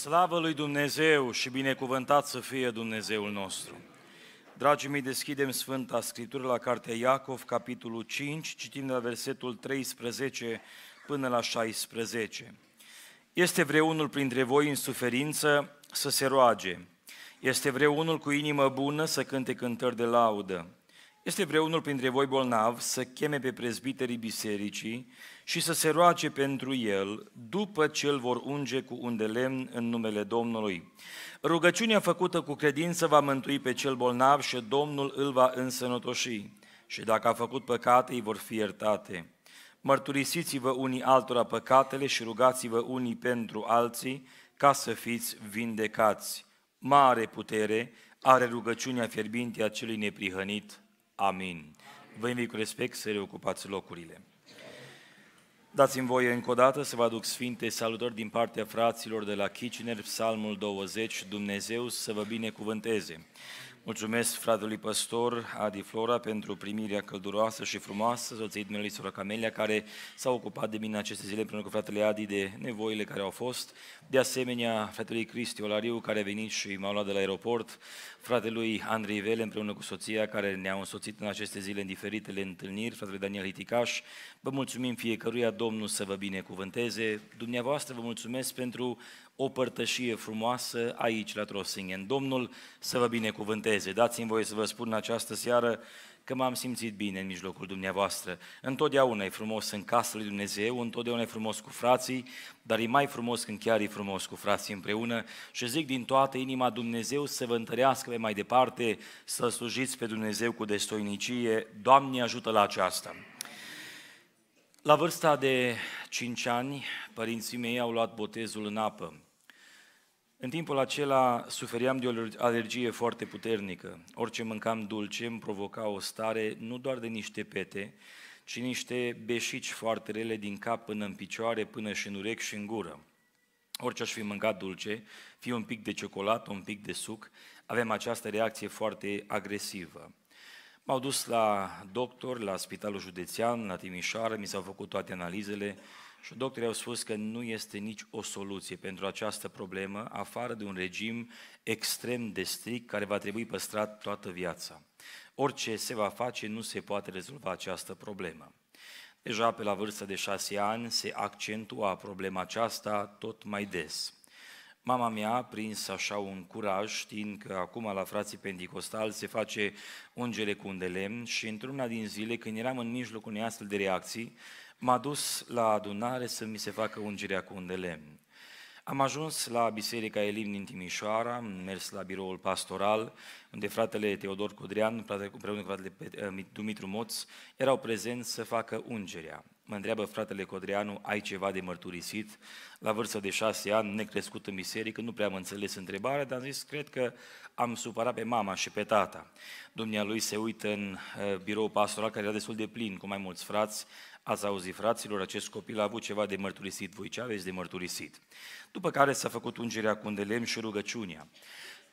Slavă lui Dumnezeu și binecuvântat să fie Dumnezeul nostru! Dragii mei, deschidem Sfânta Scriptură la Cartea Iacov, capitolul 5, citim de la versetul 13 până la 16. Este vreunul printre voi în suferință să se roage. Este vreunul cu inimă bună să cânte cântări de laudă. Este vreunul printre voi bolnav să cheme pe prezbiterii bisericii și să se roage pentru el după ce îl vor unge cu un de lemn în numele Domnului. Rugăciunea făcută cu credință va mântui pe cel bolnav și Domnul îl va însănătoși. Și dacă a făcut păcate, îi vor fi iertate. Mărturisiți-vă unii altora păcatele și rugați-vă unii pentru alții ca să fiți vindecați. Mare putere are rugăciunea fierbinte a celui neprihănit. Amin. Vă invit cu respect să reocupați locurile. Dați-mi voie încă o dată să vă aduc sfinte salutări din partea fraților de la Kitchener, Psalmul 20, Dumnezeu să vă binecuvânteze. Mulțumesc fratelui păstor Adi Flora pentru primirea călduroasă și frumoasă, soției dumneavoastră Sora Camelia, care s-a ocupat de mine aceste zile împreună cu fratele Adi de nevoile care au fost. De asemenea, fratelui Cristi Olariu, care a venit și m-a luat de la aeroport, fratelui Andrei Vele împreună cu soția, care ne-a însoțit în aceste zile în diferitele întâlniri, fratele Daniel Hiticaș. Vă mulțumim fiecăruia, Domnul să vă binecuvânteze. Dumneavoastră vă mulțumesc pentru o părtășie frumoasă aici la Trosingen. Domnul să vă binecuvânteze. Dați-mi voie să vă spun în această seară că m-am simțit bine în mijlocul dumneavoastră. Întotdeauna e frumos în casa lui Dumnezeu, întotdeauna e frumos cu frații, dar e mai frumos când chiar e frumos cu frații împreună și zic din toată inima Dumnezeu să vă întărească pe mai departe, să slujiți pe Dumnezeu cu destoinicie. Doamne ajută la aceasta! La vârsta de 5 ani, părinții mei au luat botezul în apă. În timpul acela sufeream de o alergie foarte puternică. Orice mâncam dulce îmi provoca o stare nu doar de niște pete, ci niște beșici foarte rele din cap până în picioare, până și în urechi și în gură. Orice aș fi mâncat dulce, fie un pic de ciocolată, un pic de suc, avem această reacție foarte agresivă. M-au dus la doctor, la spitalul județean, la Timișoara, mi s-au făcut toate analizele și doctorii au spus că nu este nici o soluție pentru această problemă, afară de un regim extrem de strict care va trebui păstrat toată viața. Orice se va face, nu se poate rezolva această problemă. Deja pe la vârsta de șase ani se accentua problema aceasta tot mai des. Mama mea a prins așa un curaj, știind că acum la frații pentecostali se face ungele cu un de lemn și într-una din zile, când eram în mijlocul unei astfel de reacții, M-a dus la adunare să mi se facă ungerea cu un de lemn. Am ajuns la Biserica Elim din Timișoara, am mers la biroul pastoral, unde fratele Teodor Codrean, împreună cu fratele eh, Dumitru Moț, erau prezenți să facă ungerea. Mă întreabă fratele Codreanu, ai ceva de mărturisit? La vârstă de șase ani, necrescut în biserică, nu prea am înțeles întrebarea, dar am zis, cred că am supărat pe mama și pe tata. Dumnealui se uită în eh, biroul pastoral, care era destul de plin, cu mai mulți frați, Ați auzit, fraților, acest copil a avut ceva de mărturisit. Voi ce aveți de mărturisit? După care s-a făcut ungerea cu lemn și rugăciunea.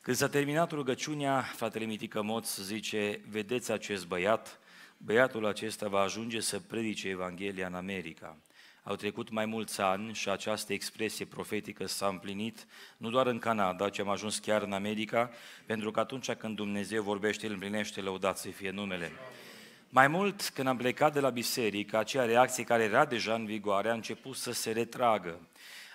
Când s-a terminat rugăciunea, fratele Mitică Moț zice, vedeți acest băiat, băiatul acesta va ajunge să predice Evanghelia în America. Au trecut mai mulți ani și această expresie profetică s-a împlinit nu doar în Canada, ci am ajuns chiar în America, pentru că atunci când Dumnezeu vorbește, îl împlinește, lăudați să fie numele. Amin. Mai mult, când am plecat de la biserică, acea reacție care era deja în vigoare a început să se retragă.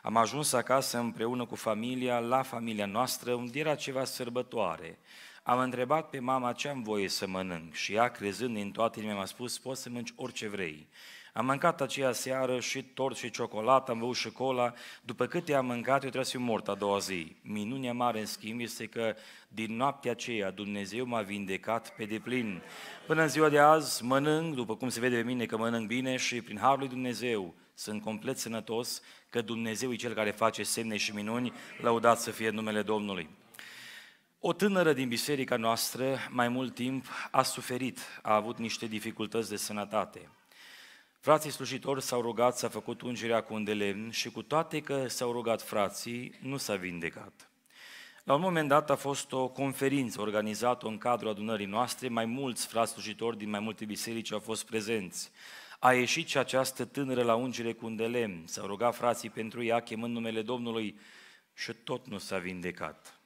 Am ajuns acasă împreună cu familia, la familia noastră, unde era ceva sărbătoare. Am întrebat pe mama ce am voie să mănânc și ea, crezând în toate, mi-a spus, poți să mănci orice vrei. Am mâncat aceea seară și tort și ciocolată, am băut și cola. După câte am mâncat, eu trebuie să fiu mort a doua zi. Minunea mare, în schimb, este că din noaptea aceea Dumnezeu m-a vindecat pe deplin. Până în ziua de azi mănânc, după cum se vede pe mine că mănânc bine și prin Harul lui Dumnezeu sunt complet sănătos, că Dumnezeu e Cel care face semne și minuni, lăudat să fie numele Domnului. O tânără din biserica noastră, mai mult timp, a suferit, a avut niște dificultăți de sănătate. Frații slujitori s-au rugat, s-a făcut ungerea cu un de lemn și cu toate că s-au rugat frații, nu s-a vindecat. La un moment dat a fost o conferință organizată în cadrul adunării noastre, mai mulți frați slujitori din mai multe biserici au fost prezenți. A ieșit și această tânără la ungere cu un de lemn, s-au rugat frații pentru ea, chemând numele Domnului și tot nu s-a vindecat.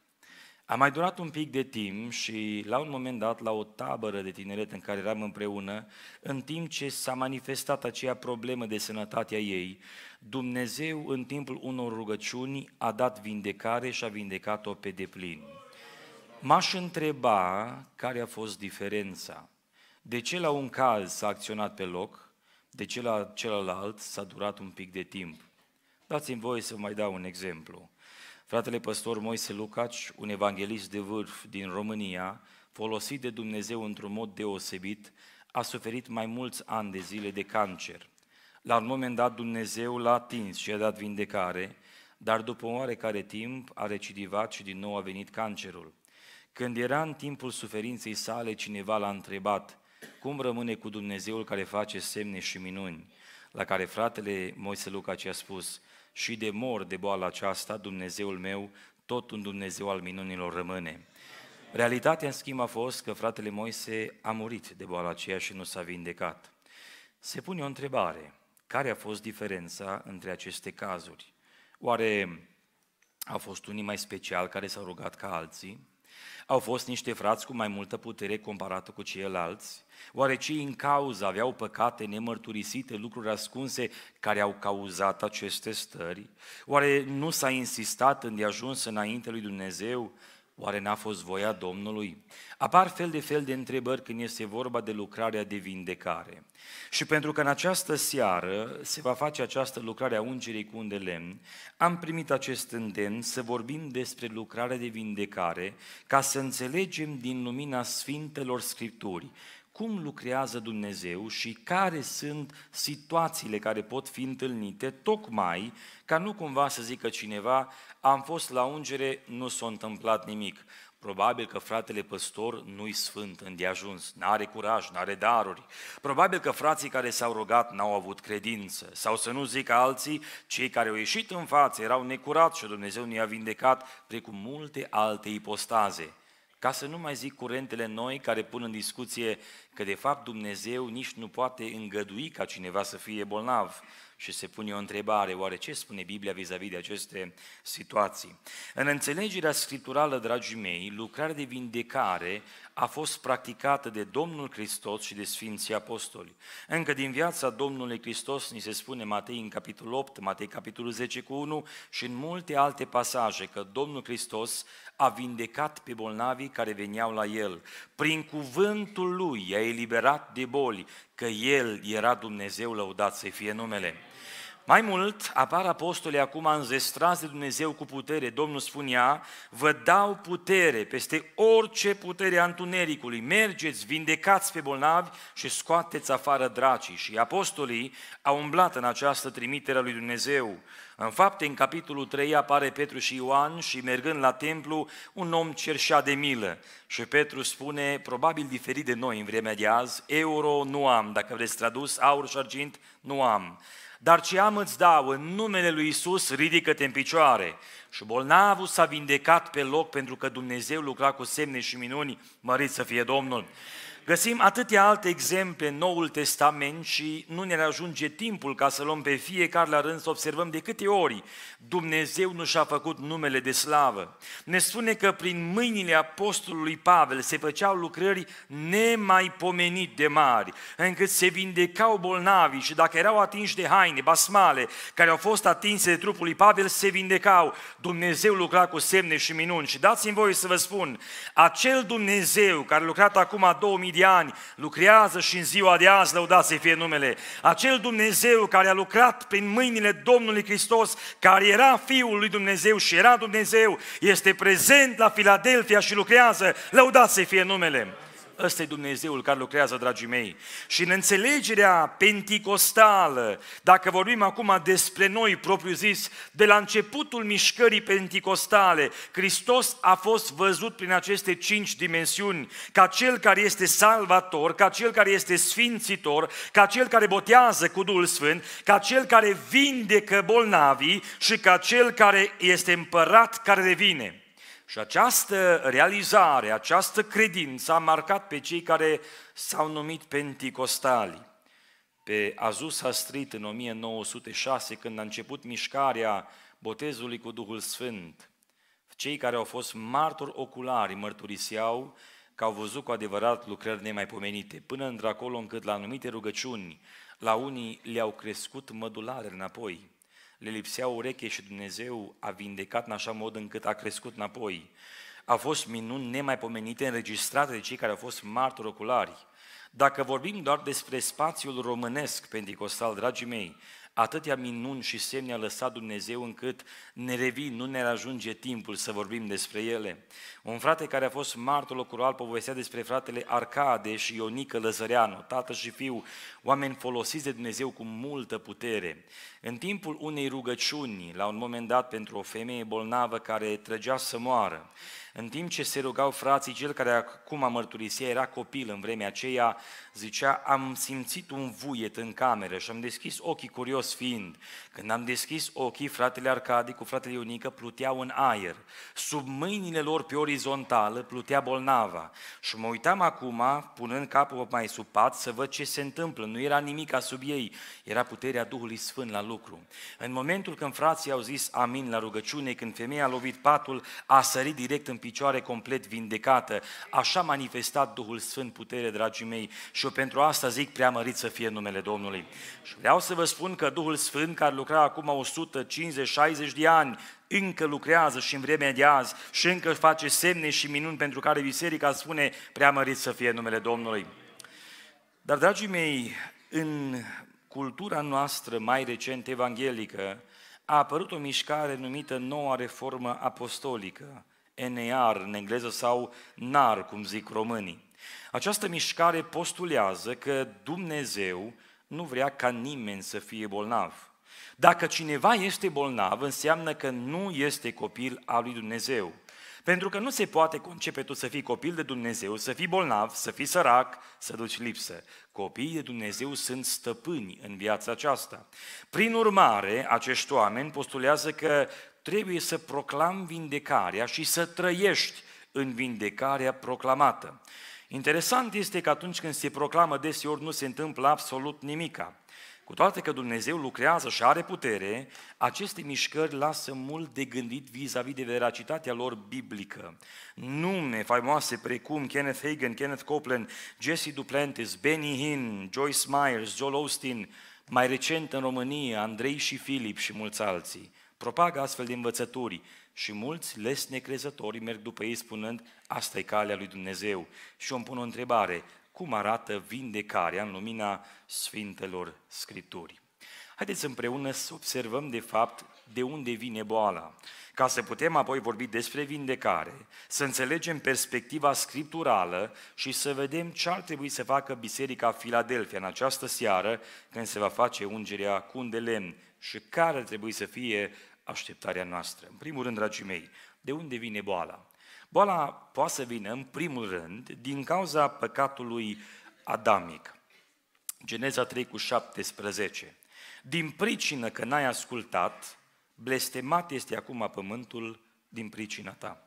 A mai durat un pic de timp și la un moment dat, la o tabără de tineret în care eram împreună, în timp ce s-a manifestat aceea problemă de sănătate a ei, Dumnezeu în timpul unor rugăciuni a dat vindecare și a vindecat-o pe deplin. M-aș întreba care a fost diferența. De ce la un caz s-a acționat pe loc, de ce la celălalt s-a durat un pic de timp? Dați-mi voie să mai dau un exemplu. Fratele păstor Moise Lucaci, un evanghelist de vârf din România, folosit de Dumnezeu într-un mod deosebit, a suferit mai mulți ani de zile de cancer. La un moment dat Dumnezeu l-a atins și a dat vindecare, dar după un oarecare timp a recidivat și din nou a venit cancerul. Când era în timpul suferinței sale, cineva l-a întrebat, cum rămâne cu Dumnezeul care face semne și minuni? La care fratele Moise Luca ce a spus, și de mor de boala aceasta, Dumnezeul meu, tot un Dumnezeu al minunilor rămâne. Realitatea, în schimb, a fost că fratele Moise a murit de boala aceea și nu s-a vindecat. Se pune o întrebare. Care a fost diferența între aceste cazuri? Oare au fost unii mai special care s-au rugat ca alții? Au fost niște frați cu mai multă putere comparată cu ceilalți? Oare cei în cauză aveau păcate nemărturisite, lucruri ascunse care au cauzat aceste stări? Oare nu s-a insistat în ajuns înainte lui Dumnezeu Oare n-a fost voia Domnului? Apar fel de fel de întrebări când este vorba de lucrarea de vindecare. Și pentru că în această seară se va face această lucrare a ungerii cu un de lemn, am primit acest îndemn să vorbim despre lucrarea de vindecare ca să înțelegem din lumina Sfintelor Scripturi cum lucrează Dumnezeu și care sunt situațiile care pot fi întâlnite, tocmai ca nu cumva să zică cineva, am fost la ungere, nu s-a întâmplat nimic. Probabil că fratele păstor nu-i sfânt îndeajuns, n-are curaj, n-are daruri. Probabil că frații care s-au rugat n-au avut credință. Sau să nu zic alții, cei care au ieșit în față erau necurați și Dumnezeu nu i a vindecat, precum multe alte ipostaze. Ca să nu mai zic curentele noi care pun în discuție că de fapt Dumnezeu nici nu poate îngădui ca cineva să fie bolnav și se pune o întrebare, oare ce spune Biblia vis-a-vis de aceste situații? În înțelegerea scripturală, dragii mei, lucrarea de vindecare a fost practicată de Domnul Hristos și de Sfinții Apostoli. Încă din viața Domnului Hristos ni se spune Matei în capitolul 8, Matei capitolul 10 cu 1 și în multe alte pasaje că Domnul Hristos a vindecat pe bolnavii care veneau la El. Prin cuvântul Lui i-a eliberat de boli, că El era Dumnezeu, lăudat să fie numele. Mai mult, apar apostolii acum înzestrați de Dumnezeu cu putere. Domnul spunea, vă dau putere peste orice putere a întunericului. Mergeți, vindecați pe bolnavi și scoateți afară dracii. Și apostolii au umblat în această trimitere a lui Dumnezeu. În fapte, în capitolul 3 apare Petru și Ioan și mergând la templu, un om cerșea de milă. Și Petru spune, probabil diferit de noi în vremea de azi, euro nu am, dacă vreți tradus, aur și argint nu am. Dar ce am îți dau în numele lui Isus, ridică-te în picioare. Și bolnavul s-a vindecat pe loc pentru că Dumnezeu lucra cu semne și minuni, mărit să fie Domnul. Găsim atâtea alte exemple în Noul Testament și nu ne ajunge timpul ca să luăm pe fiecare la rând să observăm de câte ori Dumnezeu nu și-a făcut numele de slavă. Ne spune că prin mâinile apostolului Pavel se făceau lucrări nemaipomenit de mari, încât se vindecau bolnavi și dacă erau atinși de haine, basmale, care au fost atinse de trupul lui Pavel, se vindecau. Dumnezeu lucra cu semne și minuni. Și dați-mi voie să vă spun, acel Dumnezeu care a lucrat acum 2000 de ani, lucrează și în ziua de azi, lăudați să fie numele. Acel Dumnezeu care a lucrat prin mâinile Domnului Hristos, care era Fiul lui Dumnezeu și era Dumnezeu, este prezent la Filadelfia și lucrează, lăudați să fie numele ăsta e Dumnezeul care lucrează, dragii mei. Și în înțelegerea penticostală, dacă vorbim acum despre noi propriu zis, de la începutul mișcării penticostale, Hristos a fost văzut prin aceste cinci dimensiuni, ca cel care este salvator, ca cel care este sfințitor, ca cel care botează cu Duhul Sfânt, ca cel care vindecă bolnavii și ca cel care este împărat care revine. Și această realizare, această credință a marcat pe cei care s-au numit penticostali. Pe Azusa Street în 1906, când a început mișcarea botezului cu Duhul Sfânt, cei care au fost martori oculari mărturiseau că au văzut cu adevărat lucrări nemaipomenite, până într-acolo încât la anumite rugăciuni, la unii le-au crescut mădulare înapoi le lipsea ureche și Dumnezeu a vindecat în așa mod încât a crescut înapoi. A fost minuni nemaipomenite înregistrate de cei care au fost martori oculari. Dacă vorbim doar despre spațiul românesc pentecostal, dragii mei, atâtea minuni și semne a lăsat Dumnezeu încât ne revin, nu ne ajunge timpul să vorbim despre ele. Un frate care a fost martor locural povestea despre fratele Arcade și Ionică Lăzăreanu, tată și fiu, oameni folosiți de Dumnezeu cu multă putere. În timpul unei rugăciuni, la un moment dat, pentru o femeie bolnavă care trăgea să moară, în timp ce se rugau frații, cel care acum a mărturisit, era copil în vremea aceea, zicea, am simțit un vuiet în cameră și am deschis ochii curios fiind. Când am deschis ochii, fratele Arcadi cu fratele Ionică pluteau în aer. Sub mâinile lor pe ori orizontală plutea bolnava și mă uitam acum, punând capul mai sub pat, să văd ce se întâmplă. Nu era nimic sub ei, era puterea Duhului Sfânt la lucru. În momentul când frații au zis amin la rugăciune, când femeia a lovit patul, a sărit direct în picioare complet vindecată. Așa manifestat Duhul Sfânt putere, dragii mei, și eu pentru asta zic prea mărit să fie numele Domnului. Și vreau să vă spun că Duhul Sfânt, care lucra acum 150-60 de ani, încă lucrează și în vremea de azi și încă face semne și minuni pentru care biserica spune prea mărit să fie numele Domnului. Dar, dragii mei, în cultura noastră mai recent evanghelică a apărut o mișcare numită Noua Reformă Apostolică, NAR în engleză sau NAR, cum zic românii. Această mișcare postulează că Dumnezeu nu vrea ca nimeni să fie bolnav dacă cineva este bolnav, înseamnă că nu este copil al lui Dumnezeu. Pentru că nu se poate concepe tu să fii copil de Dumnezeu, să fii bolnav, să fii sărac, să duci lipsă. Copiii de Dumnezeu sunt stăpâni în viața aceasta. Prin urmare, acești oameni postulează că trebuie să proclam vindecarea și să trăiești în vindecarea proclamată. Interesant este că atunci când se proclamă deseori nu se întâmplă absolut nimica. Cu toate că Dumnezeu lucrează și are putere, aceste mișcări lasă mult de gândit vis-a-vis de veracitatea lor biblică. Nume faimoase precum Kenneth Hagin, Kenneth Copeland, Jesse Duplantis, Benny Hinn, Joyce Myers, Joel Austin, mai recent în România, Andrei și Filip și mulți alții, propagă astfel de învățături și mulți lesnecrezători merg după ei spunând, asta e calea lui Dumnezeu. Și eu îmi pun o întrebare, cum arată vindecarea în lumina Sfintelor Scripturi. Haideți împreună să observăm de fapt de unde vine boala, ca să putem apoi vorbi despre vindecare, să înțelegem perspectiva scripturală și să vedem ce ar trebui să facă Biserica Filadelfia în această seară când se va face ungerea cu un de lemn și care ar trebui să fie așteptarea noastră. În primul rând, dragii mei, de unde vine boala? Boala poate să vină, în primul rând, din cauza păcatului adamic. Geneza 3 cu 17. Din pricină că n-ai ascultat, blestemat este acum pământul din pricina ta.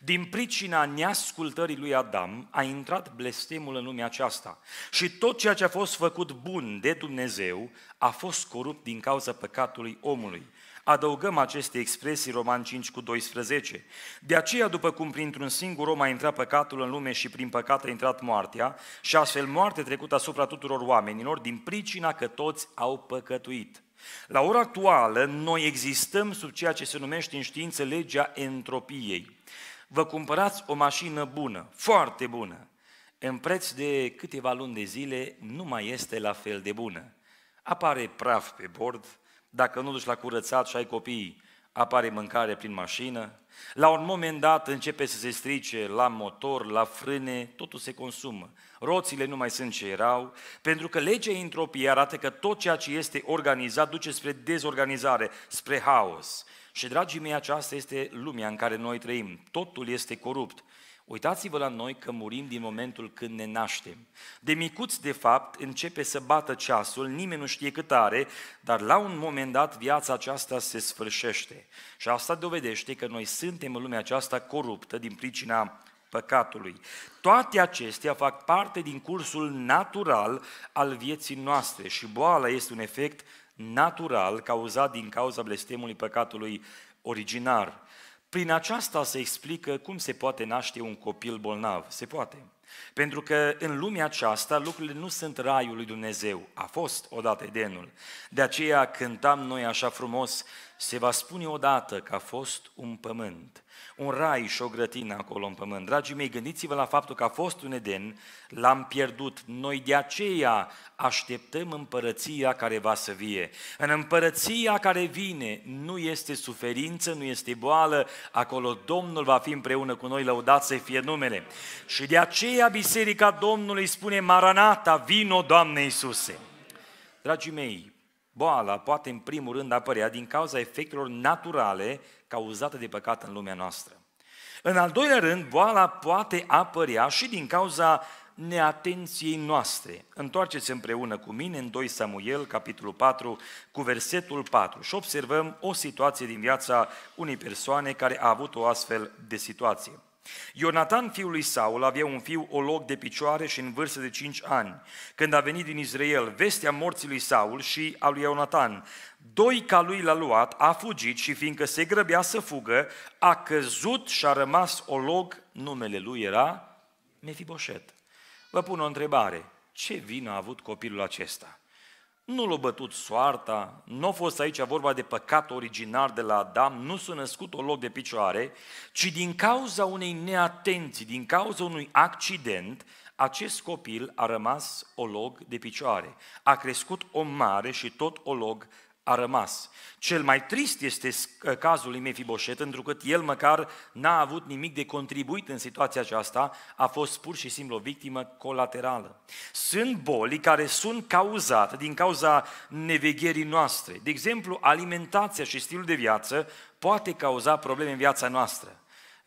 Din pricina neascultării lui Adam a intrat blestemul în lumea aceasta și tot ceea ce a fost făcut bun de Dumnezeu a fost corupt din cauza păcatului omului. Adăugăm aceste expresii Roman 5 cu 12. De aceea, după cum printr-un singur om a intrat păcatul în lume și prin păcat a intrat moartea, și astfel moarte trecută asupra tuturor oamenilor, din pricina că toți au păcătuit. La ora actuală, noi existăm sub ceea ce se numește în știință legea entropiei. Vă cumpărați o mașină bună, foarte bună, în preț de câteva luni de zile nu mai este la fel de bună. Apare praf pe bord, dacă nu duci la curățat și ai copii, apare mâncare prin mașină, la un moment dat începe să se strice la motor, la frâne, totul se consumă. Roțile nu mai sunt ce erau, pentru că legea entropiei arată că tot ceea ce este organizat duce spre dezorganizare, spre haos. Și, dragii mei, aceasta este lumea în care noi trăim. Totul este corupt. Uitați-vă la noi că murim din momentul când ne naștem. De micuți, de fapt, începe să bată ceasul, nimeni nu știe cât are, dar la un moment dat viața aceasta se sfârșește. Și asta dovedește că noi suntem în lumea aceasta coruptă din pricina păcatului. Toate acestea fac parte din cursul natural al vieții noastre și boala este un efect natural cauzat din cauza blestemului păcatului originar. Prin aceasta se explică cum se poate naște un copil bolnav. Se poate. Pentru că în lumea aceasta lucrurile nu sunt raiul lui Dumnezeu. A fost odată Edenul. De aceea cântam noi așa frumos, se va spune odată că a fost un pământ un rai și o grătină acolo în pământ. Dragii mei, gândiți-vă la faptul că a fost un Eden, l-am pierdut. Noi de aceea așteptăm împărăția care va să vie. În împărăția care vine nu este suferință, nu este boală, acolo Domnul va fi împreună cu noi, lăudat să fie numele. Și de aceea Biserica Domnului spune, Maranata, vino Doamne Iisuse! Dragii mei, boala poate în primul rând apărea din cauza efectelor naturale cauzată de păcat în lumea noastră. În al doilea rând, boala poate apărea și din cauza neatenției noastre. Întoarceți împreună cu mine în 2 Samuel, capitolul 4, cu versetul 4 și observăm o situație din viața unei persoane care a avut o astfel de situație. Ionatan, fiul lui Saul, avea un fiu olog de picioare și în vârstă de 5 ani. Când a venit din Israel vestea morții lui Saul și a lui Ionatan, doi ca lui l-a luat, a fugit și fiindcă se grăbea să fugă, a căzut și a rămas olog, numele lui era Mefiboset. Vă pun o întrebare, ce vină a avut copilul acesta? Nu l-a bătut soarta, nu a fost aici vorba de păcat originar de la Adam, nu s-a născut o loc de picioare, ci din cauza unei neatenții, din cauza unui accident, acest copil a rămas log de picioare. A crescut o mare și tot o log a rămas. Cel mai trist este cazul lui Mefiboset, întrucât el măcar n-a avut nimic de contribuit în situația aceasta, a fost pur și simplu o victimă colaterală. Sunt boli care sunt cauzate din cauza nevegherii noastre. De exemplu, alimentația și stilul de viață poate cauza probleme în viața noastră.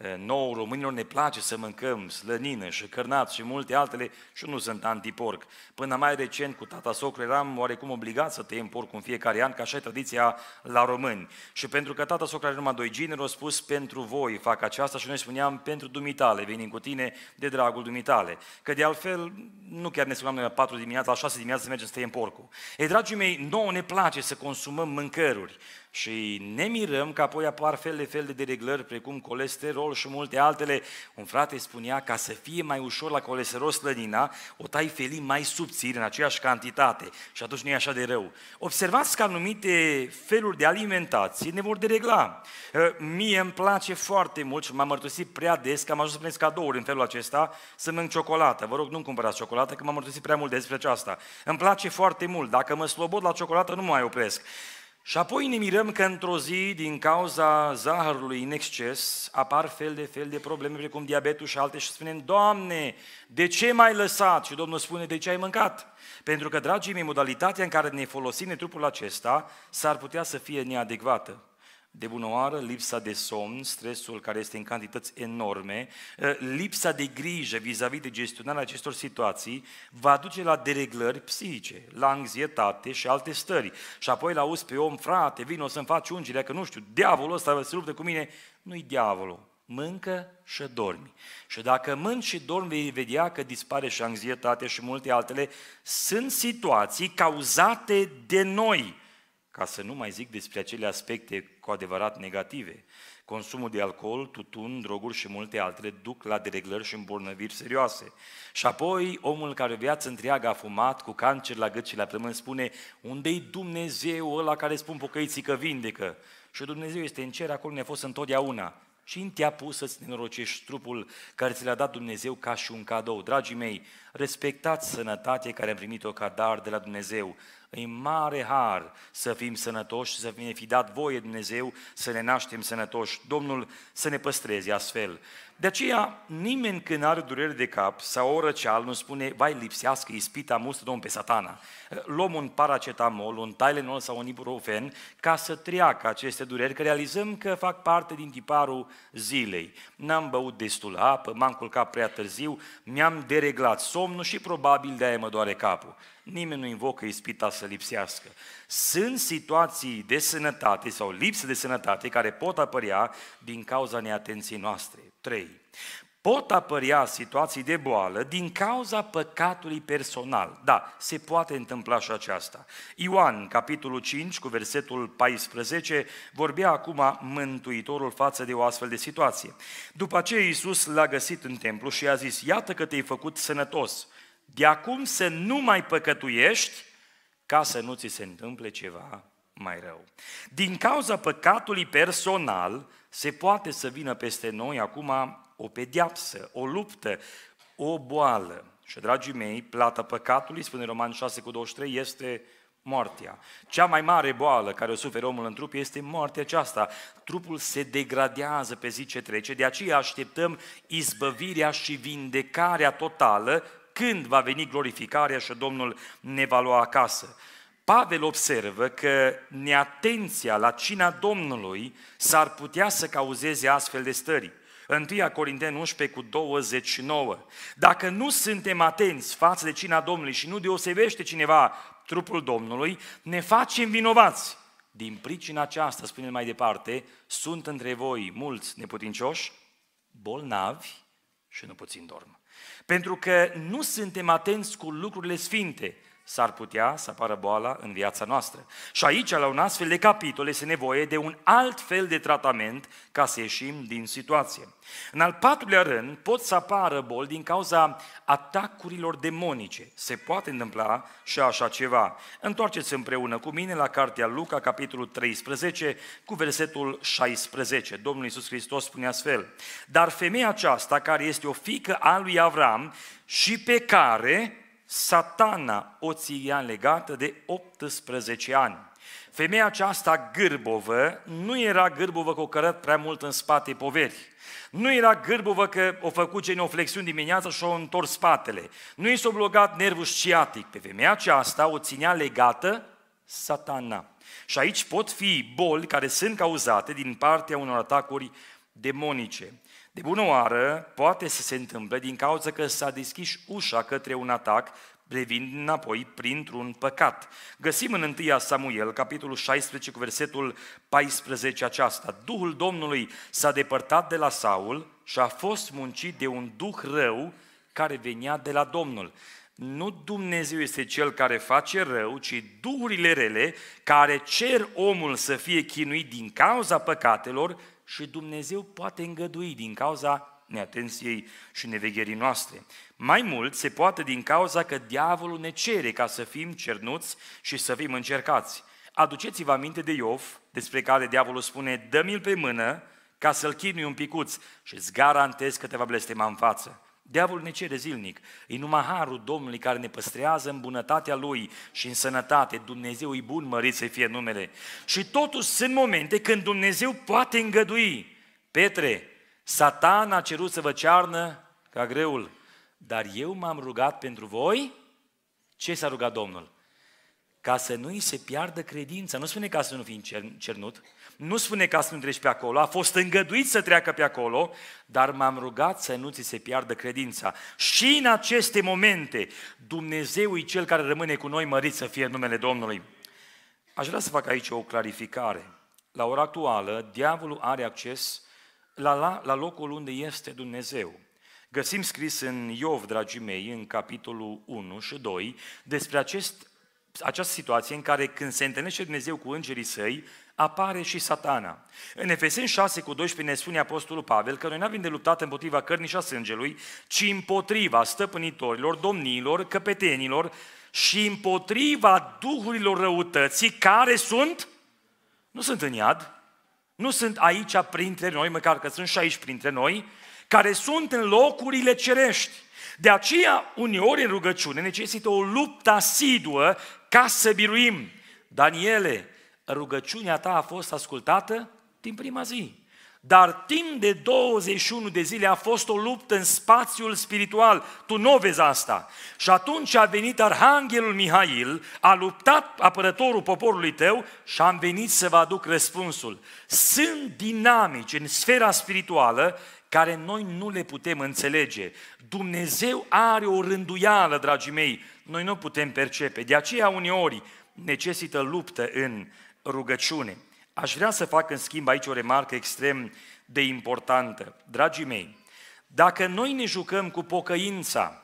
Eh, nouă românilor ne place să mâncăm slănină și cărnați și multe altele și nu sunt antiporc. Până mai recent cu tata socru eram oarecum obligat să tăiem porc în fiecare an, ca așa e tradiția la români. Și pentru că tata socru are numai doi gineri, au spus pentru voi fac aceasta și noi spuneam pentru dumitale, venim cu tine de dragul dumitale. Că de altfel nu chiar ne spuneam noi la 4 dimineața, la 6 dimineața să mergem să tăiem porcul. Ei, dragii mei, nouă ne place să consumăm mâncăruri. Și ne mirăm că apoi apar fel de fel de dereglări, precum colesterol și multe altele. Un frate spunea, ca să fie mai ușor la colesterol slănina, o tai felii mai subțiri, în aceeași cantitate. Și atunci nu e așa de rău. Observați că anumite feluri de alimentație ne vor deregla. Ă, mie îmi place foarte mult și m-am mărturisit prea des că am ajuns să primesc cadouri în felul acesta să mănânc ciocolată. Vă rog, nu cumpărați ciocolată, că m-am mărturisit prea mult despre aceasta. Îmi place foarte mult. Dacă mă slobod la ciocolată, nu mă mai opresc. Și apoi ne mirăm că într-o zi, din cauza zahărului în exces, apar fel de fel de probleme, precum diabetul și alte, și spunem, Doamne, de ce m-ai lăsat? Și Domnul spune, de ce ai mâncat? Pentru că, dragii mei, modalitatea în care ne folosim în trupul acesta s-ar putea să fie neadecvată. De bunăoară, lipsa de somn, stresul care este în cantități enorme, ă, lipsa de grijă vis-a-vis de gestionarea acestor situații va duce la dereglări psihice, la anxietate și alte stări. Și apoi la auzi pe om, frate, o să-mi faci ungile, că nu știu, diavolul ăsta se luptă cu mine. Nu-i diavolul, mâncă și dormi. Și dacă mânci și dormi, vei vedea că dispare și anxietate și multe altele. Sunt situații cauzate de noi ca să nu mai zic despre acele aspecte cu adevărat negative. Consumul de alcool, tutun, droguri și multe altele duc la dereglări și îmbolnăviri serioase. Și apoi omul care viață întreagă a fumat cu cancer la gât și la plămâni spune unde-i Dumnezeu ăla care spun pocăiții că vindecă? Și Dumnezeu este în cer, acolo ne-a fost întotdeauna. Și te-a pus să-ți nenorocești trupul care ți l-a dat Dumnezeu ca și un cadou. Dragii mei, respectați sănătatea care am primit-o ca dar de la Dumnezeu. E mare har să fim sănătoși și să ne fi dat voie Dumnezeu să ne naștem sănătoși. Domnul să ne păstreze astfel. De aceea, nimeni când are durere de cap sau o răceală nu spune, vai, lipsească ispita mustă, domn, pe satana. Luăm un paracetamol, un Tylenol sau un ibuprofen ca să treacă aceste dureri, că realizăm că fac parte din tiparul zilei. N-am băut destul apă, m-am culcat prea târziu, mi-am dereglat somnul și probabil de-aia mă doare capul. Nimeni nu invocă ispita să lipsească. Sunt situații de sănătate sau lipsă de sănătate care pot apărea din cauza neatenției noastre. 3. Pot apărea situații de boală din cauza păcatului personal. Da, se poate întâmpla și aceasta. Ioan, capitolul 5, cu versetul 14, vorbea acum Mântuitorul față de o astfel de situație. După ce Iisus l-a găsit în templu și a zis, iată că te-ai făcut sănătos, de acum să nu mai păcătuiești ca să nu ți se întâmple ceva mai rău. Din cauza păcatului personal, se poate să vină peste noi acum o pediapsă, o luptă, o boală. Și, dragii mei, plata păcatului, spune Roman 6 cu 23, este moartea. Cea mai mare boală care o suferă omul în trup este moartea aceasta. Trupul se degradează pe zi ce trece, de aceea așteptăm izbăvirea și vindecarea totală când va veni glorificarea și Domnul ne va lua acasă. Pavel observă că neatenția la cina Domnului s-ar putea să cauzeze astfel de stări. 1 Corinteni 11 cu 29. Dacă nu suntem atenți față de cina Domnului și nu deosebește cineva trupul Domnului, ne facem vinovați. Din pricina aceasta, spune mai departe, sunt între voi mulți neputincioși, bolnavi și nu puțin dorm. Pentru că nu suntem atenți cu lucrurile sfinte, s-ar putea să apară boala în viața noastră. Și aici, la un astfel de capitol, este nevoie de un alt fel de tratament ca să ieșim din situație. În al patrulea rând, pot să apară bol din cauza atacurilor demonice. Se poate întâmpla și așa ceva. Întoarceți împreună cu mine la cartea Luca, capitolul 13, cu versetul 16. Domnul Iisus Hristos spune astfel, Dar femeia aceasta, care este o fică a lui Avram și pe care Satana o ținea legată de 18 ani. Femeia aceasta gârbovă nu era gârbovă că o cărăt prea mult în spate poveri. Nu era gârbovă că o făcut genoflexiuni dimineața și o întors spatele. Nu i s-a blocat nervul sciatic. Pe femeia aceasta o ținea legată satana. Și aici pot fi boli care sunt cauzate din partea unor atacuri demonice. De bună oară, poate să se întâmple din cauza că s-a deschis ușa către un atac privind înapoi printr-un păcat. Găsim în 1 Samuel, capitolul 16, cu versetul 14 aceasta. Duhul Domnului s-a depărtat de la Saul și a fost muncit de un duh rău care venea de la Domnul. Nu Dumnezeu este cel care face rău, ci duhurile rele care cer omul să fie chinuit din cauza păcatelor și Dumnezeu poate îngădui din cauza neatenției și nevegherii noastre. Mai mult se poate din cauza că diavolul ne cere ca să fim cernuți și să fim încercați. Aduceți-vă aminte de Iov, despre care diavolul spune, dă-mi-l pe mână ca să-l chinui un picuț și îți garantez că te va blestema în față. Diavolul ne cere zilnic. E numai harul Domnului care ne păstrează în bunătatea Lui și în sănătate. Dumnezeu e bun, mărit să fie numele. Și totuși sunt momente când Dumnezeu poate îngădui. Petre, satan a cerut să vă cearnă ca greul, dar eu m-am rugat pentru voi. Ce s-a rugat Domnul? Ca să nu-i se piardă credința. Nu spune ca să nu fii cernut, nu spune că să nu treci pe acolo, a fost îngăduit să treacă pe acolo, dar m-am rugat să nu ți se piardă credința. Și în aceste momente, Dumnezeu e Cel care rămâne cu noi mărit să fie în numele Domnului. Aș vrea să fac aici o clarificare. La ora actuală, diavolul are acces la, la, la locul unde este Dumnezeu. Găsim scris în Iov, dragii mei, în capitolul 1 și 2, despre acest, această situație în care când se întâlnește Dumnezeu cu îngerii săi, apare și satana. În Efeseni 6 cu 12 ne spune Apostolul Pavel că noi nu avem de luptat împotriva cărnii și a sângelui, ci împotriva stăpânitorilor, domniilor, căpetenilor și împotriva duhurilor răutății care sunt, nu sunt în iad, nu sunt aici printre noi, măcar că sunt și aici printre noi, care sunt în locurile cerești. De aceea, uneori în rugăciune necesită o luptă asiduă ca să biruim. Daniele, rugăciunea ta a fost ascultată din prima zi. Dar timp de 21 de zile a fost o luptă în spațiul spiritual. Tu nu vezi asta. Și atunci a venit Arhanghelul Mihail, a luptat apărătorul poporului tău și am venit să vă aduc răspunsul. Sunt dinamici în sfera spirituală care noi nu le putem înțelege. Dumnezeu are o rânduială, dragii mei, noi nu putem percepe. De aceea uneori necesită luptă în rugăciune. Aș vrea să fac în schimb aici o remarcă extrem de importantă. Dragii mei, dacă noi ne jucăm cu pocăința,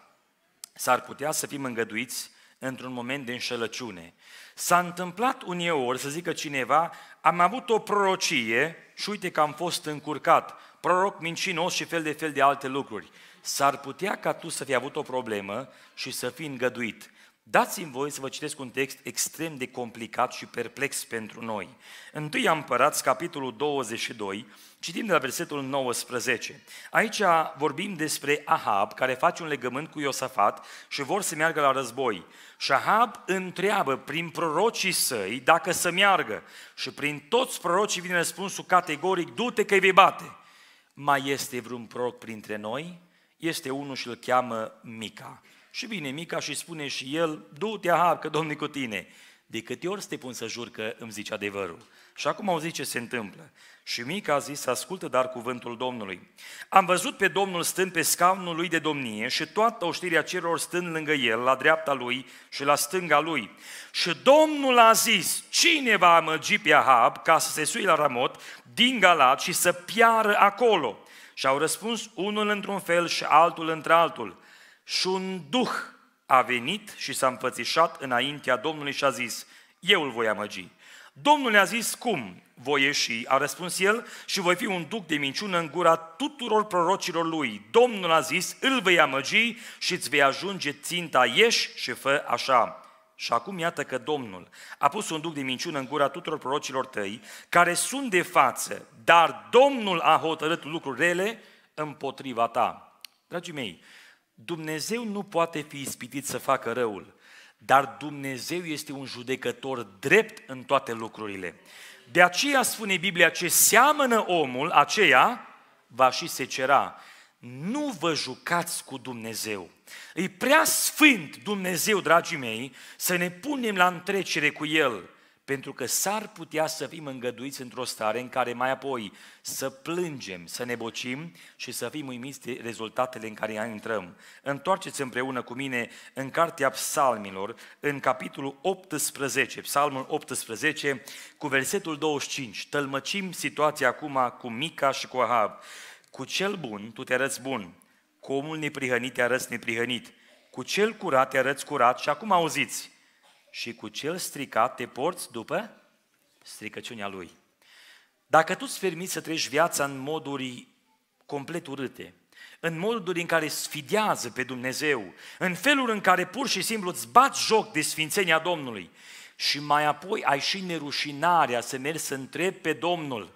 s-ar putea să fim îngăduiți într-un moment de înșelăciune. S-a întâmplat uneori, să zică cineva, am avut o prorocie și uite că am fost încurcat, proroc mincinos și fel de fel de alte lucruri. S-ar putea ca tu să fi avut o problemă și să fii îngăduit. Dați-mi voi să vă citesc un text extrem de complicat și perplex pentru noi. Întâi Împărați, capitolul 22, citim de la versetul 19. Aici vorbim despre Ahab, care face un legământ cu Iosafat și vor să meargă la război. Și Ahab întreabă prin prorocii săi dacă să meargă. Și prin toți prorocii vine răspunsul categoric, du-te că-i vei bate. Mai este vreun proroc printre noi? Este unul și îl cheamă Mica. Și vine Mica și spune și el, du-te, aha, că Domnul cu tine. De câte ori să te pun să jur că îmi zici adevărul? Și acum zis ce se întâmplă. Și Mica a zis, ascultă dar cuvântul Domnului. Am văzut pe Domnul stând pe scaunul lui de domnie și toată oștirea celor stând lângă el, la dreapta lui și la stânga lui. Și Domnul a zis, cine va amăgi pe Ahab ca să se sui la Ramot din Galat și să piară acolo? Și au răspuns unul într-un fel și altul într-altul și un duh a venit și s-a înfățișat înaintea Domnului și a zis, eu îl voi amăgi. Domnul le-a zis, cum? Voi ieși, a răspuns el, și voi fi un duc de minciună în gura tuturor prorocilor lui. Domnul a zis, îl vei amăgi și îți vei ajunge ținta, ieși și fă așa. Și acum iată că Domnul a pus un duc de minciună în gura tuturor prorocilor tăi, care sunt de față, dar Domnul a hotărât lucruri rele împotriva ta. Dragii mei, Dumnezeu nu poate fi ispitit să facă răul, dar Dumnezeu este un judecător drept în toate lucrurile. De aceea spune Biblia ce seamănă omul, aceea va și secera. Nu vă jucați cu Dumnezeu. E prea sfânt Dumnezeu, dragii mei, să ne punem la întrecere cu El pentru că s-ar putea să fim îngăduiți într-o stare în care mai apoi să plângem, să ne bocim și să fim uimiți de rezultatele în care intrăm. Întoarceți împreună cu mine în Cartea Psalmilor, în capitolul 18, Psalmul 18, cu versetul 25. Tălmăcim situația acum cu Mica și cu Ahab. Cu cel bun tu te arăți bun, cu omul neprihănit te arăți neprihănit, cu cel curat te arăți curat și acum auziți, și cu cel stricat te porți după stricăciunea lui. Dacă tu îți permiți să treci viața în moduri complet urâte, în moduri în care sfidează pe Dumnezeu, în felul în care pur și simplu îți bați joc de sfințenia Domnului și mai apoi ai și nerușinarea să mergi să întrebi pe Domnul,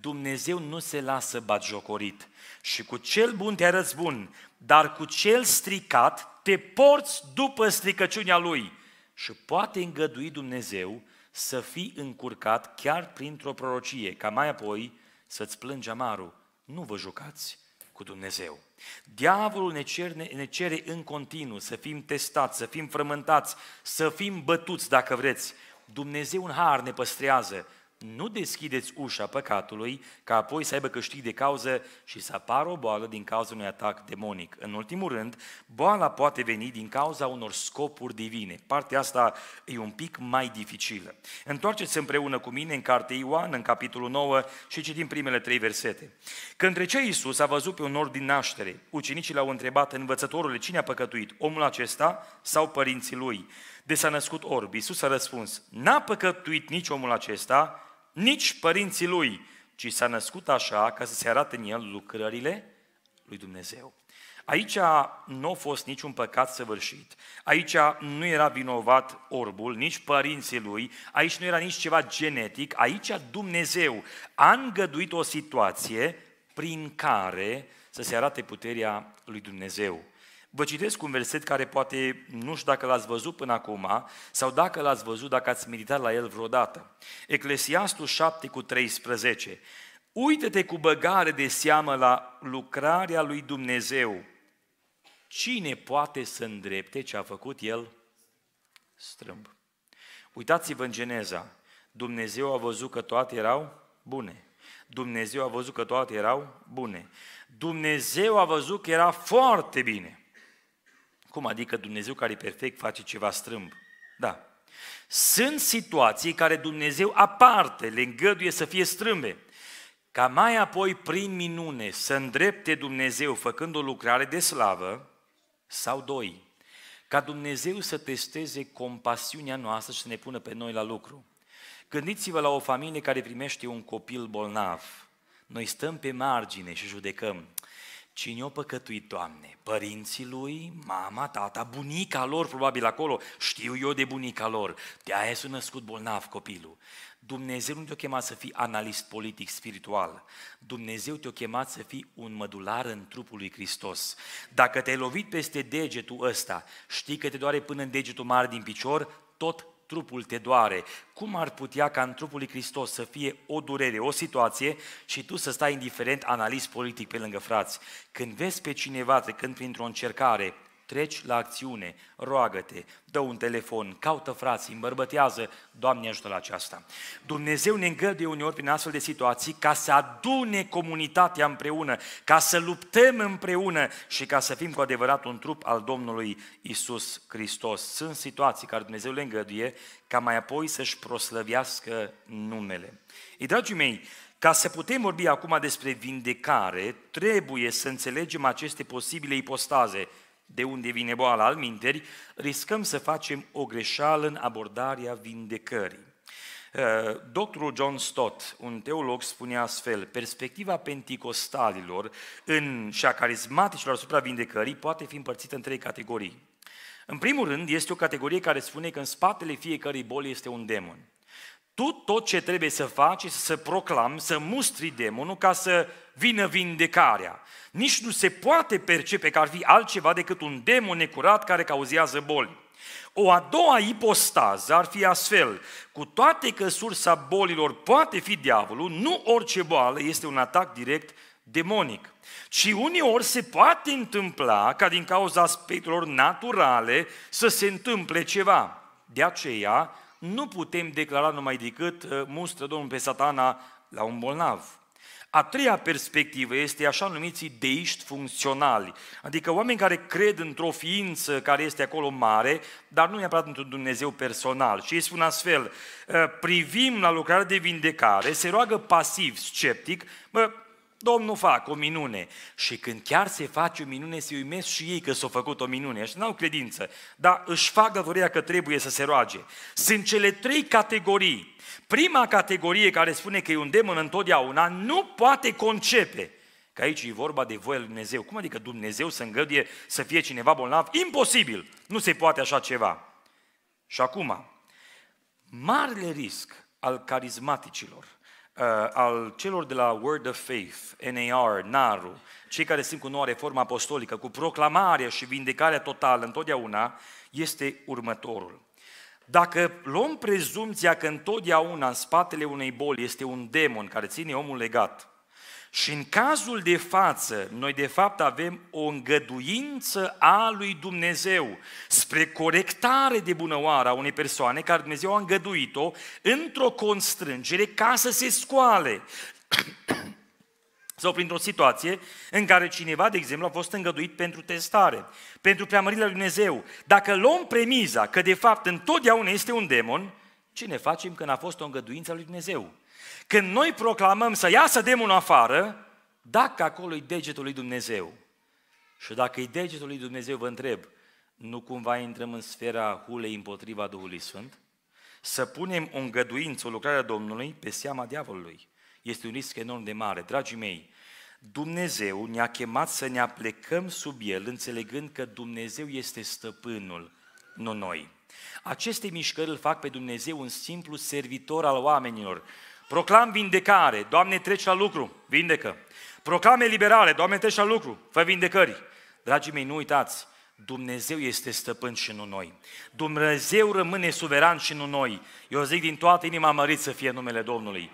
Dumnezeu nu se lasă batjocorit și cu cel bun te arăți bun, dar cu cel stricat te porți după stricăciunea Lui și poate îngădui Dumnezeu să fii încurcat chiar printr-o prorocie, ca mai apoi să-ți plângi amarul. Nu vă jucați cu Dumnezeu. Diavolul ne, cer, ne, ne cere în continuu să fim testați, să fim frământați, să fim bătuți, dacă vreți. Dumnezeu în har ne păstrează, nu deschideți ușa păcatului ca apoi să aibă câștig de cauză și să apară o boală din cauza unui atac demonic. În ultimul rând, boala poate veni din cauza unor scopuri divine. Partea asta e un pic mai dificilă. Întoarceți împreună cu mine în cartea Ioan, în capitolul 9 și citim primele trei versete. Când trece Iisus, a văzut pe un nor din naștere. Ucenicii l-au întrebat, învățătorule, cine a păcătuit, omul acesta sau părinții lui? De s-a născut orb. Iisus a răspuns, n-a păcătuit nici omul acesta, nici părinții lui, ci s-a născut așa ca să se arate în el lucrările lui Dumnezeu. Aici nu a fost niciun păcat săvârșit, aici nu era vinovat orbul, nici părinții lui, aici nu era nici ceva genetic, aici Dumnezeu a îngăduit o situație prin care să se arate puterea lui Dumnezeu. Vă citesc un verset care poate nu știu dacă l-ați văzut până acum sau dacă l-ați văzut, dacă ați meditat la el vreodată. Eclesiastul 7 cu 13. Uită-te cu băgare de seamă la lucrarea lui Dumnezeu. Cine poate să îndrepte ce a făcut el strâmb? Uitați-vă în Geneza. Dumnezeu a văzut că toate erau bune. Dumnezeu a văzut că toate erau bune. Dumnezeu a văzut că era foarte bine. Cum adică Dumnezeu care e perfect face ceva strâmb? Da. Sunt situații care Dumnezeu aparte le îngăduie să fie strâmbe, ca mai apoi prin minune să îndrepte Dumnezeu făcând o lucrare de slavă, sau doi, ca Dumnezeu să testeze compasiunea noastră și să ne pună pe noi la lucru. Gândiți-vă la o familie care primește un copil bolnav. Noi stăm pe margine și judecăm. Cine o păcătuit, Doamne? Părinții lui, mama, tata, bunica lor, probabil acolo, știu eu de bunica lor. De aia s-a născut bolnav copilul. Dumnezeu nu te-a chemat să fii analist politic, spiritual. Dumnezeu te-a chemat să fii un mădular în trupul lui Hristos. Dacă te-ai lovit peste degetul ăsta, știi că te doare până în degetul mare din picior, tot trupul te doare, cum ar putea ca în trupul lui Hristos să fie o durere, o situație și tu să stai indiferent analist politic pe lângă frați? Când vezi pe cineva trecând printr-o încercare, treci la acțiune, roagă-te, dă un telefon, caută frații, îmbărbătează, Doamne ajută la aceasta. Dumnezeu ne îngăduie uneori prin astfel de situații ca să adune comunitatea împreună, ca să luptăm împreună și ca să fim cu adevărat un trup al Domnului Isus Hristos. Sunt situații care Dumnezeu le îngăduie ca mai apoi să-și proslăvească numele. Ei, dragii mei, ca să putem vorbi acum despre vindecare, trebuie să înțelegem aceste posibile ipostaze – de unde vine boala al minteri, riscăm să facem o greșeală în abordarea vindecării. Uh, doctorul John Stott, un teolog, spune astfel, perspectiva penticostalilor în, și a carismaticilor asupra vindecării poate fi împărțită în trei categorii. În primul rând, este o categorie care spune că în spatele fiecărei boli este un demon. Tu tot ce trebuie să faci este să proclami, să mustri demonul ca să vină vindecarea. Nici nu se poate percepe că ar fi altceva decât un demon necurat care cauzează boli. O a doua ipostază ar fi astfel, cu toate că sursa bolilor poate fi diavolul, nu orice boală este un atac direct demonic. Și uneori se poate întâmpla ca din cauza aspectelor naturale să se întâmple ceva. De aceea, nu putem declara numai decât uh, mustră Domnul pe satana la un bolnav. A treia perspectivă este așa numiții deiști funcționali, adică oameni care cred într-o ființă care este acolo mare, dar nu neapărat într-un Dumnezeu personal. Și ei spun astfel, uh, privim la lucrarea de vindecare, se roagă pasiv, sceptic, bă, Domnul fac o minune. Și când chiar se face o minune, se uimesc și ei că s-a făcut o minune. Așa nu au credință, dar își fac datoria că trebuie să se roage. Sunt cele trei categorii. Prima categorie care spune că e un demon întotdeauna nu poate concepe. Că aici e vorba de voia lui Dumnezeu. Cum adică Dumnezeu să îngăduie să fie cineva bolnav? Imposibil! Nu se poate așa ceva. Și acum, marele risc al carismaticilor uh, al celor de la Word of Faith, NAR, NARU, cei care simt cu noua reformă apostolică, cu proclamarea și vindecarea totală întotdeauna, este următorul. Dacă luăm prezumția că întotdeauna în spatele unei boli este un demon care ține omul legat, și în cazul de față, noi de fapt avem o îngăduință a lui Dumnezeu spre corectare de bunăoară a unei persoane care Dumnezeu a îngăduit-o într-o constrângere ca să se scoale. Sau printr-o situație în care cineva, de exemplu, a fost îngăduit pentru testare, pentru preamărirea lui Dumnezeu. Dacă luăm premiza că de fapt întotdeauna este un demon, ce ne facem când a fost o îngăduință a lui Dumnezeu? Când noi proclamăm să iasă demonul afară, dacă acolo e degetul lui Dumnezeu, și dacă e degetul lui Dumnezeu, vă întreb, nu cumva intrăm în sfera hulei împotriva Duhului Sfânt? Să punem o îngăduință, o lucrare a Domnului pe seama diavolului. Este un risc enorm de mare. Dragii mei, Dumnezeu ne-a chemat să ne aplecăm sub El, înțelegând că Dumnezeu este stăpânul, nu noi. Aceste mișcări îl fac pe Dumnezeu un simplu servitor al oamenilor, Proclam vindecare, Doamne, treci la lucru, vindecă. Proclam eliberare, Doamne, treci la lucru, fă vindecări. Dragii mei, nu uitați, Dumnezeu este stăpân și nu noi. Dumnezeu rămâne suveran și nu noi. Eu zic din toată inima mărit să fie numele Domnului.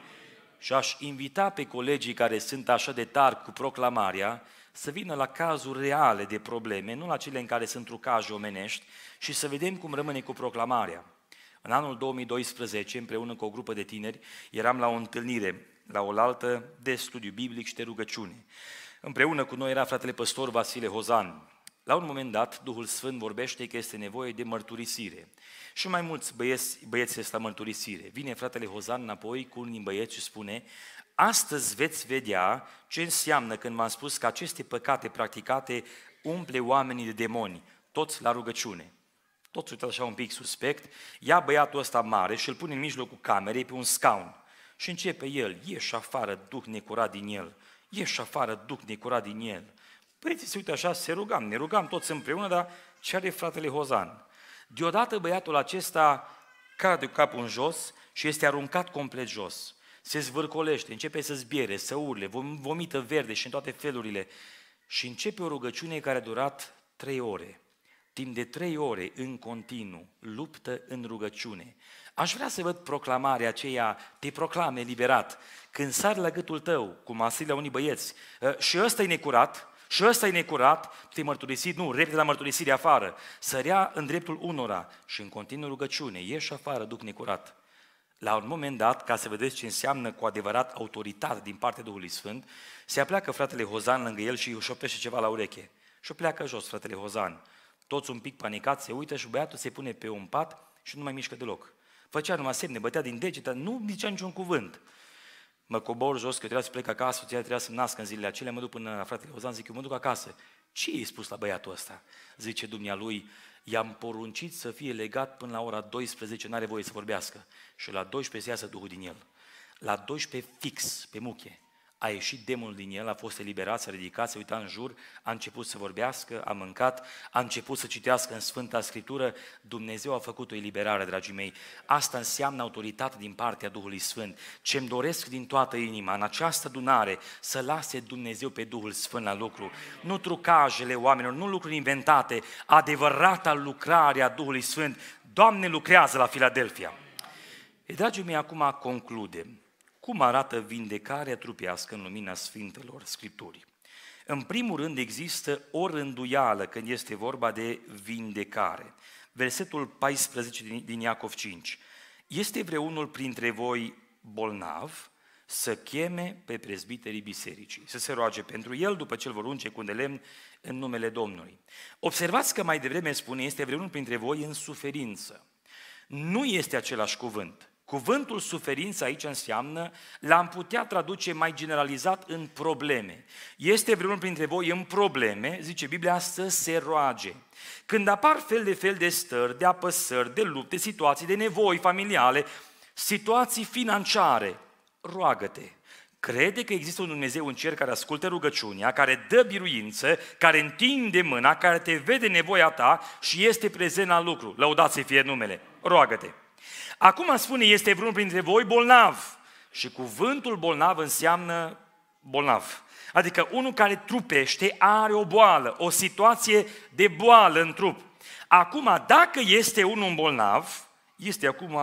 Și aș invita pe colegii care sunt așa de tari cu proclamarea să vină la cazuri reale de probleme, nu la cele în care sunt trucaje omenești, și să vedem cum rămâne cu proclamarea. În anul 2012, împreună cu o grupă de tineri, eram la o întâlnire, la oaltă, de studiu biblic și de rugăciune. Împreună cu noi era fratele păstor Vasile Hozan. La un moment dat, Duhul Sfânt vorbește că este nevoie de mărturisire. Și mai mulți băieți, băieți este la mărturisire. Vine fratele Hozan înapoi cu un băieți și spune Astăzi veți vedea ce înseamnă când m am spus că aceste păcate practicate umple oamenii de demoni, toți la rugăciune. Tot uitat așa un pic suspect, ia băiatul ăsta mare și îl pune în mijlocul camerei pe un scaun și începe el, ieși afară, duc necurat din el, ieși afară, duc necurat din el. Părinții se uită așa, se rugam, ne rugam toți împreună, dar ce are fratele Hozan? Deodată băiatul acesta cade cu capul în jos și este aruncat complet jos. Se zvârcolește, începe să zbiere, să urle, vomită verde și în toate felurile. Și începe o rugăciune care a durat trei ore timp de trei ore în continuu, luptă în rugăciune. Aș vrea să văd proclamarea aceea, te proclame liberat, când sar la gâtul tău, cu a la unii băieți, ă, și ăsta e necurat, și ăsta e necurat, te mărturisit, nu, repede la mărturisire afară, sărea în dreptul unora și în continuu rugăciune, ieși afară, duc necurat. La un moment dat, ca să vedeți ce înseamnă cu adevărat autoritate din partea Duhului Sfânt, se apleacă fratele Hozan lângă el și îi șoptește ceva la ureche. Și pleacă jos, fratele Hozan. Toți un pic panicați se uită și băiatul se pune pe un pat și nu mai mișcă deloc. Făcea numai semne, bătea din deget, dar nu zicea niciun cuvânt. Mă cobor jos, că trebuia să plec acasă, că trebuia să nască în zilele acelea, mă duc până la fratele Ozan, zic, eu mă duc acasă. Ce i-ai spus la băiatul ăsta? Zice dumnealui, i-am poruncit să fie legat până la ora 12, nu are voie să vorbească. Și la 12 se iasă Duhul din el. La 12 fix, pe muche. A ieșit demonul din el, a fost eliberat, s-a ridicat, s-a uitat în jur, a început să vorbească, a mâncat, a început să citească în Sfânta Scriptură. Dumnezeu a făcut o eliberare, dragii mei. Asta înseamnă autoritate din partea Duhului Sfânt. Ce-mi doresc din toată inima, în această adunare, să lase Dumnezeu pe Duhul Sfânt la lucru. Nu trucajele oamenilor, nu lucruri inventate, adevărata lucrare a Duhului Sfânt. Doamne lucrează la Filadelfia. E, dragii mei, acum concludem. Cum arată vindecarea trupească în lumina Sfintelor Scripturii? În primul rând există o rânduială când este vorba de vindecare. Versetul 14 din, Iacov 5. Este vreunul printre voi bolnav să cheme pe prezbiterii bisericii, să se roage pentru el după ce îl vor unge cu lemn în numele Domnului. Observați că mai devreme spune, este vreunul printre voi în suferință. Nu este același cuvânt. Cuvântul suferință aici înseamnă, l-am putea traduce mai generalizat în probleme. Este vreunul printre voi în probleme, zice Biblia, să se roage. Când apar fel de fel de stări, de apăsări, de lupte, situații de nevoi familiale, situații financiare, roagă-te. Crede că există un Dumnezeu în cer care ascultă rugăciunea, care dă biruință, care întinde mâna, care te vede nevoia ta și este prezent la lucru. Lăudați-i fie numele. Roagă-te! Acum spune, este vreunul printre voi bolnav. Și cuvântul bolnav înseamnă bolnav. Adică unul care trupește are o boală, o situație de boală în trup. Acum, dacă este unul bolnav, este acum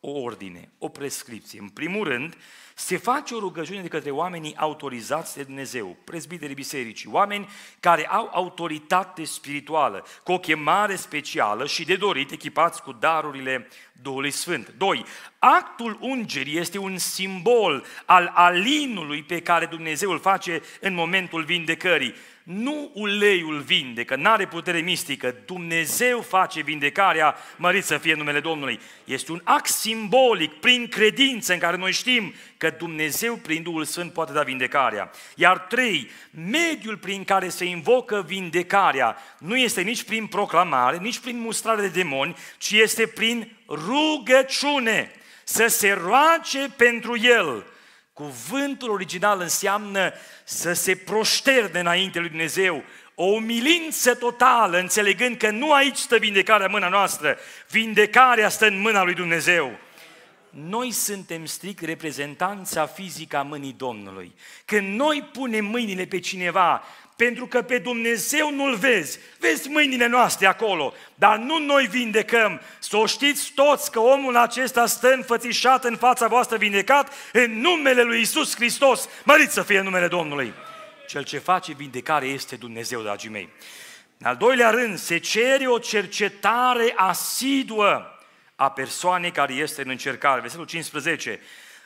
o ordine, o prescripție. În primul rând, se face o rugăciune de către oamenii autorizați de Dumnezeu, prezbiterii bisericii, oameni care au autoritate spirituală, cu o chemare specială și de dorit, echipați cu darurile Duhului Sfânt. 2. Actul ungerii este un simbol al alinului pe care Dumnezeu îl face în momentul vindecării. Nu uleiul vindecă, nu are putere mistică, Dumnezeu face vindecarea, mărit să fie numele Domnului. Este un act simbolic prin credință în care noi știm că Dumnezeu prin Duhul Sfânt poate da vindecarea. Iar trei, mediul prin care se invocă vindecarea nu este nici prin proclamare, nici prin mustrare de demoni, ci este prin rugăciune. Să se roage pentru el. Cuvântul original înseamnă să se proșterne înainte lui Dumnezeu, o umilință totală, înțelegând că nu aici stă vindecarea mâna noastră, vindecarea stă în mâna lui Dumnezeu noi suntem strict reprezentanța fizică a mâinii Domnului. Când noi punem mâinile pe cineva, pentru că pe Dumnezeu nu-L vezi, vezi mâinile noastre acolo, dar nu noi vindecăm. Să o știți toți că omul acesta stă înfățișat în fața voastră vindecat în numele lui Isus Hristos. Măriți să fie numele Domnului! Cel ce face vindecare este Dumnezeu, dragii mei. În al doilea rând, se cere o cercetare asiduă a persoanei care este în încercare. Versetul 15.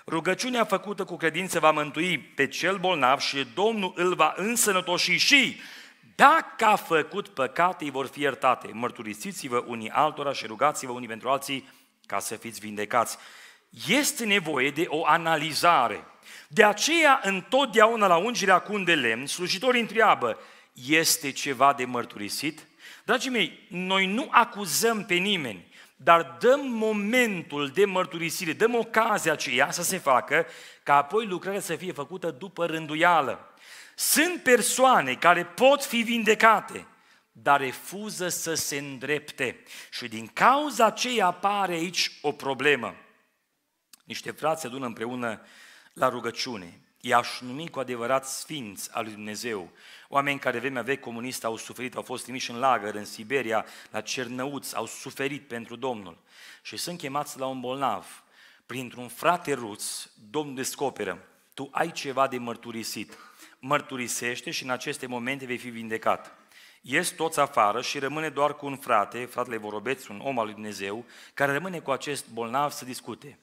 Rugăciunea făcută cu credință va mântui pe cel bolnav și Domnul îl va însănătoși și dacă a făcut păcate, îi vor fi iertate. Mărturisiți-vă unii altora și rugați-vă unii pentru alții ca să fiți vindecați. Este nevoie de o analizare. De aceea, întotdeauna la ungerea cu un de lemn, slujitorii întreabă, este ceva de mărturisit? Dragii mei, noi nu acuzăm pe nimeni, dar dăm momentul de mărturisire, dăm ocazia aceea să se facă, ca apoi lucrarea să fie făcută după rânduială. Sunt persoane care pot fi vindecate, dar refuză să se îndrepte. Și din cauza aceea apare aici o problemă. Niște frați se adună împreună la rugăciune. I-aș numi cu adevărat sfinți al lui Dumnezeu Oameni care în vremea vechi comunistă au suferit, au fost trimiși în lagăr, în Siberia, la Cernăuți, au suferit pentru Domnul. Și sunt chemați la un bolnav. Printr-un frate ruț, Domnul descoperă, tu ai ceva de mărturisit. Mărturisește și în aceste momente vei fi vindecat. Ies toți afară și rămâne doar cu un frate, fratele Vorobeț, un om al lui Dumnezeu, care rămâne cu acest bolnav să discute.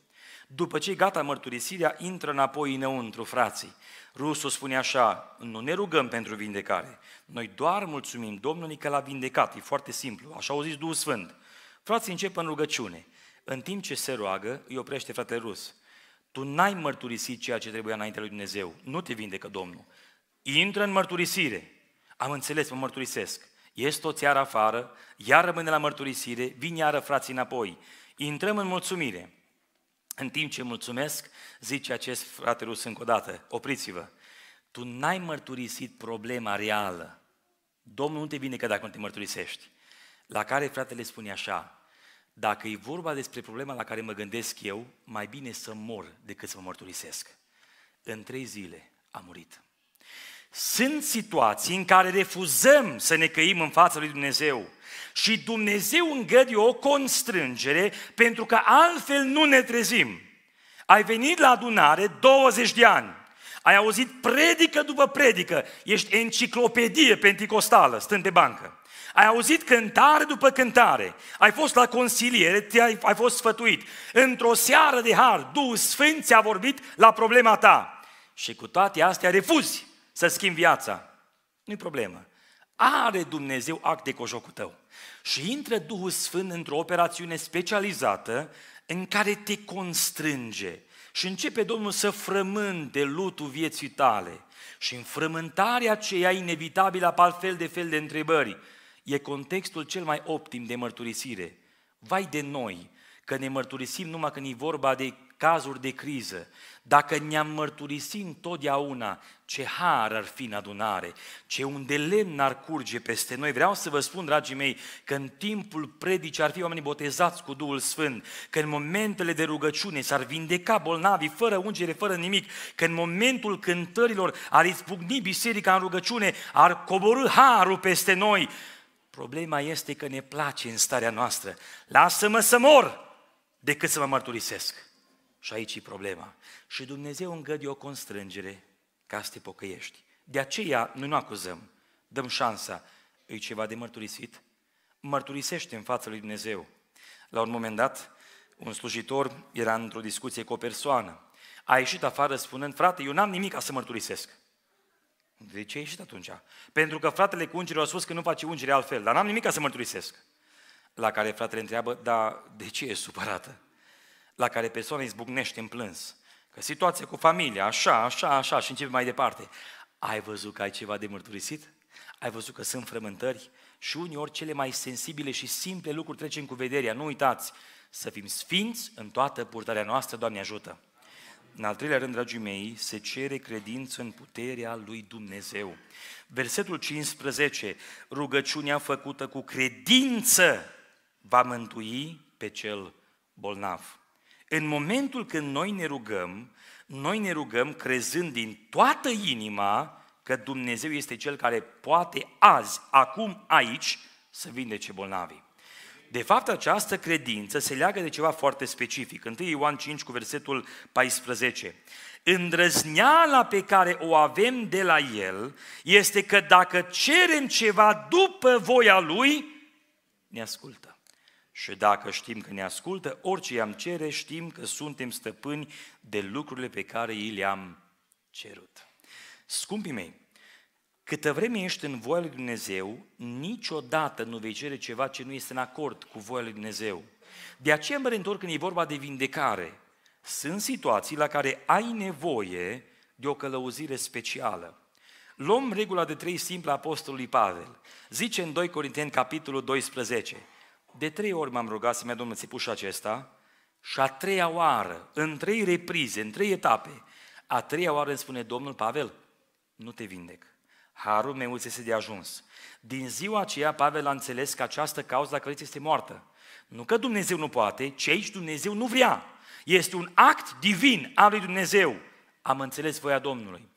După ce e gata mărturisirea, intră înapoi înăuntru, frații. Rusul spune așa, nu ne rugăm pentru vindecare, noi doar mulțumim Domnului că l-a vindecat, e foarte simplu, așa au zis Duhul Sfânt. Frații încep în rugăciune, în timp ce se roagă, îi oprește fratele rus. Tu n-ai mărturisit ceea ce trebuia înaintea lui Dumnezeu, nu te vindecă Domnul. Intră în mărturisire. Am înțeles, mă mărturisesc. Ies toți iar afară, iar rămâne la mărturisire, vin iară frații înapoi. Intrăm în mulțumire. În timp ce mulțumesc, zice acest frate rus încă o dată, opriți-vă, tu n-ai mărturisit problema reală. Domnul nu te vine că dacă nu te mărturisești. La care fratele spune așa, dacă e vorba despre problema la care mă gândesc eu, mai bine să mor decât să mă mărturisesc. În trei zile a murit. Sunt situații în care refuzăm să ne căim în fața lui Dumnezeu și Dumnezeu îngăduie o constrângere pentru că altfel nu ne trezim. Ai venit la adunare 20 de ani, ai auzit predică după predică, ești enciclopedie pentecostală, stând pe bancă. Ai auzit cântare după cântare, ai fost la consiliere, ai ai fost sfătuit. Într-o seară de har, Duhul Sfânt ți-a vorbit la problema ta. Și cu toate astea refuzi să schimbi viața. Nu-i problemă. Are Dumnezeu act de cojocul tău. Și intră Duhul Sfânt într-o operațiune specializată în care te constrânge și începe Domnul să frământe lutul vieții tale. Și în frământarea aceea inevitabilă apar fel de fel de întrebări. E contextul cel mai optim de mărturisire. Vai de noi că ne mărturisim numai când e vorba de cazuri de criză, dacă ne-am mărturisit întotdeauna ce har ar fi în adunare, ce un de lemn ar curge peste noi. Vreau să vă spun, dragii mei, că în timpul predicii ar fi oamenii botezați cu Duhul Sfânt, că în momentele de rugăciune s-ar vindeca bolnavii fără ungere, fără nimic, că în momentul cântărilor ar izbucni biserica în rugăciune, ar coborâ harul peste noi. Problema este că ne place în starea noastră. Lasă-mă să mor! decât să mă mărturisesc. Și aici e problema. Și Dumnezeu îngăde o constrângere ca să te pocăiești. De aceea noi nu acuzăm, dăm șansa. E ceva de mărturisit? Mărturisește în fața lui Dumnezeu. La un moment dat, un slujitor era într-o discuție cu o persoană. A ieșit afară spunând, frate, eu n-am nimic ca să mărturisesc. De ce ai ieșit atunci? Pentru că fratele cu ungerii a spus că nu face ungere altfel, dar n-am nimic ca să mărturisesc. La care fratele întreabă, da, de ce e supărată? La care persoana îi zbucnește în plâns. Că situația cu familia, așa, așa, așa și începe mai departe. Ai văzut că ai ceva de mărturisit? Ai văzut că sunt frământări? Și uneori cele mai sensibile și simple lucruri trecem cu vederea. Nu uitați, să fim sfinți în toată purtarea noastră, Doamne ajută! În al treilea rând, dragii mei, se cere credință în puterea lui Dumnezeu. Versetul 15, rugăciunea făcută cu credință va mântui pe cel bolnav. În momentul când noi ne rugăm, noi ne rugăm crezând din toată inima că Dumnezeu este Cel care poate azi, acum, aici, să vindece bolnavii. De fapt, această credință se leagă de ceva foarte specific. 1 Ioan 5 cu versetul 14. Îndrăzneala pe care o avem de la El este că dacă cerem ceva după voia Lui, ne ascultă. Și dacă știm că ne ascultă, orice i-am cere, știm că suntem stăpâni de lucrurile pe care i le-am cerut. Scumpii mei, câtă vreme ești în voia lui Dumnezeu, niciodată nu vei cere ceva ce nu este în acord cu voia lui Dumnezeu. De aceea mă reîntorc când e vorba de vindecare. Sunt situații la care ai nevoie de o călăuzire specială. Luăm regula de trei simplă a Apostolului Pavel. Zice în 2 Corinteni, capitolul 12, de trei ori m-am rugat să-mi Domnul țipușul acesta și a treia oară, în trei reprize, în trei etape, a treia oară îmi spune Domnul Pavel, nu te vindec. Harul meu ți este de ajuns. Din ziua aceea Pavel a înțeles că această cauză la care este moartă. Nu că Dumnezeu nu poate, ci aici Dumnezeu nu vrea. Este un act divin al lui Dumnezeu. Am înțeles voia Domnului.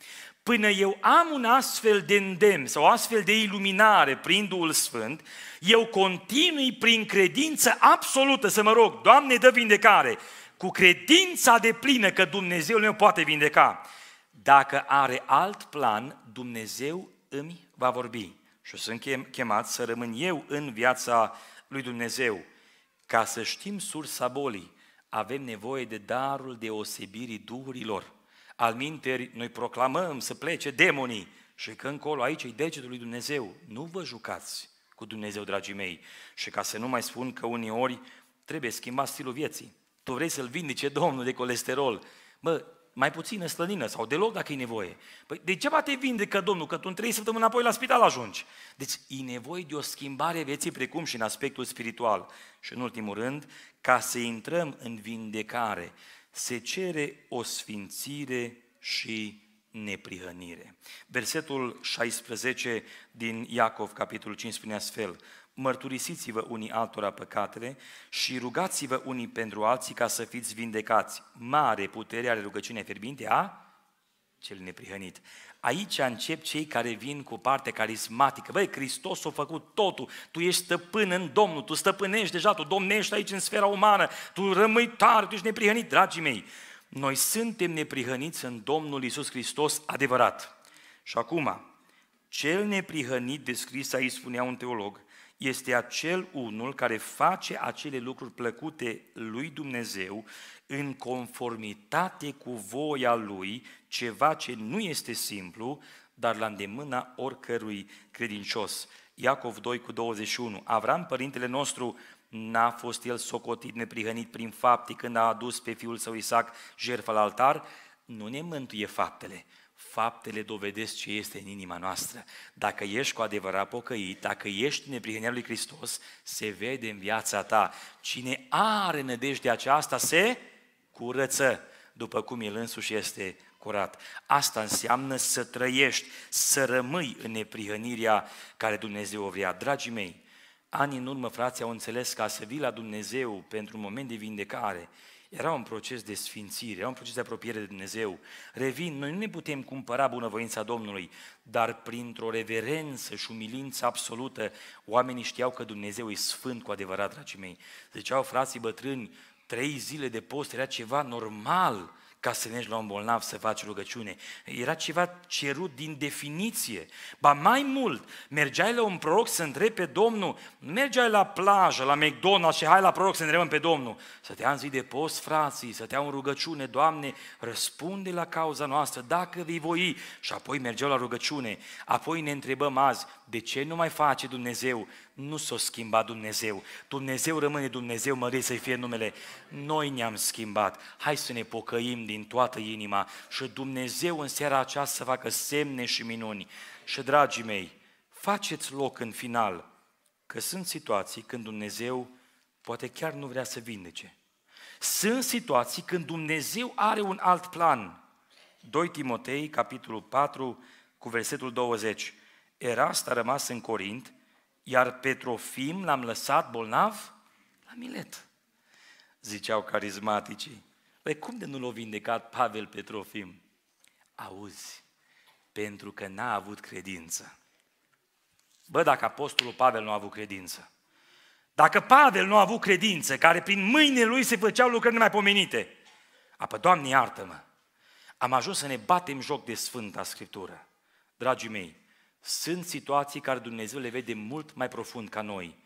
Până eu am un astfel de îndemn sau astfel de iluminare prin Duhul Sfânt, eu continui prin credință absolută să mă rog, Doamne, dă vindecare, cu credința de plină că Dumnezeu meu poate vindeca. Dacă are alt plan, Dumnezeu îmi va vorbi. Și o să chem, chemat să rămân eu în viața lui Dumnezeu. Ca să știm sursa bolii, avem nevoie de darul deosebirii duhurilor. Al minteri, noi proclamăm să plece demonii și că încolo aici e degetul lui Dumnezeu. Nu vă jucați cu Dumnezeu, dragii mei. Și ca să nu mai spun că ori trebuie schimbat stilul vieții. Tu vrei să-l vindice Domnul de colesterol. Bă, mai puțină slănină sau deloc dacă e nevoie. Păi degeaba te vindecă Domnul, că tu în trei săptămâni apoi la spital ajungi. Deci e nevoie de o schimbare vieții precum și în aspectul spiritual. Și în ultimul rând, ca să intrăm în vindecare, se cere o sfințire și neprihănire. Versetul 16 din Iacov, capitolul 5, spune astfel, mărturisiți-vă unii altora păcatele și rugați-vă unii pentru alții ca să fiți vindecați. Mare putere are rugăciunea fierbinte a cel neprihănit. Aici încep cei care vin cu parte carismatică. Băi, Hristos a făcut totul, tu ești stăpân în Domnul, tu stăpânești deja, tu domnești aici în sfera umană, tu rămâi tare, tu ești neprihănit, dragii mei. Noi suntem neprihăniți în Domnul Isus Hristos adevărat. Și acum, cel neprihănit descris aici, spunea un teolog, este acel unul care face acele lucruri plăcute lui Dumnezeu, în conformitate cu voia Lui, ceva ce nu este simplu, dar la îndemâna oricărui credincios. Iacov 2 cu 21. Avram, părintele nostru, N-a fost el socotit neprihănit prin fapte când a adus pe fiul său Isaac jertfă la altar? Nu ne mântuie faptele. Faptele dovedesc ce este în inima noastră. Dacă ești cu adevărat pocăit, dacă ești neprihănirea lui Hristos, se vede în viața ta. Cine are nădejde aceasta se curăță după cum el însuși este curat. Asta înseamnă să trăiești, să rămâi în neprihănirea care Dumnezeu o vrea. Dragii mei, ani în urmă frații au înțeles că a se vii la Dumnezeu pentru un moment de vindecare era un proces de sfințire, era un proces de apropiere de Dumnezeu. Revin, noi nu ne putem cumpăra bunăvoința Domnului, dar printr-o reverență și umilință absolută, oamenii știau că Dumnezeu e sfânt cu adevărat, dragii mei. Ziceau frații bătrâni, trei zile de post era ceva normal ca să mergi la un bolnav să faci rugăciune. Era ceva cerut din definiție. Ba mai mult, mergeai la un proroc să întrebi pe Domnul, nu mergeai la plajă, la McDonald's și hai la proroc să întrebăm pe Domnul. Să te în zi de post, frații, să te în rugăciune, Doamne, răspunde la cauza noastră, dacă vei voi. Și apoi mergeau la rugăciune, apoi ne întrebăm azi, de ce nu mai face Dumnezeu? Nu s-a schimbat Dumnezeu. Dumnezeu rămâne Dumnezeu, mărit să-i fie numele. Noi ne-am schimbat. Hai să ne pocăim din toată inima și Dumnezeu în seara aceasta să facă semne și minuni. Și dragii mei, faceți loc în final, că sunt situații când Dumnezeu poate chiar nu vrea să vindece. Sunt situații când Dumnezeu are un alt plan. 2 Timotei, capitolul 4, cu versetul 20. Erast a rămas în Corint, iar Petrofim l-am lăsat bolnav la Milet. Ziceau carismaticii. Păi cum de nu l-a vindecat Pavel Petrofim? Auzi, pentru că n-a avut credință. Bă, dacă apostolul Pavel nu a avut credință, dacă Pavel nu a avut credință, care prin mâinile lui se făceau lucrări nemaipomenite, apă, Doamne, iartă-mă, am ajuns să ne batem joc de Sfânta Scriptură. Dragii mei, sunt situații care Dumnezeu le vede mult mai profund ca noi.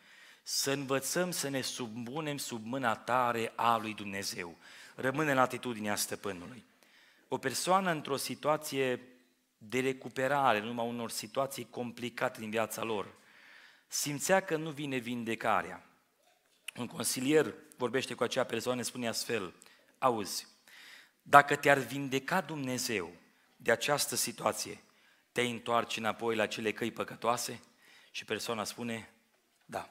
Să învățăm să ne subbunem sub mâna tare a lui Dumnezeu. Rămâne în atitudinea stăpânului. O persoană într-o situație de recuperare, în urma unor situații complicate din viața lor, simțea că nu vine vindecarea. Un consilier vorbește cu acea persoană, spune astfel, auzi, dacă te-ar vindeca Dumnezeu de această situație, te întoarci înapoi la cele căi păcătoase? Și persoana spune, da,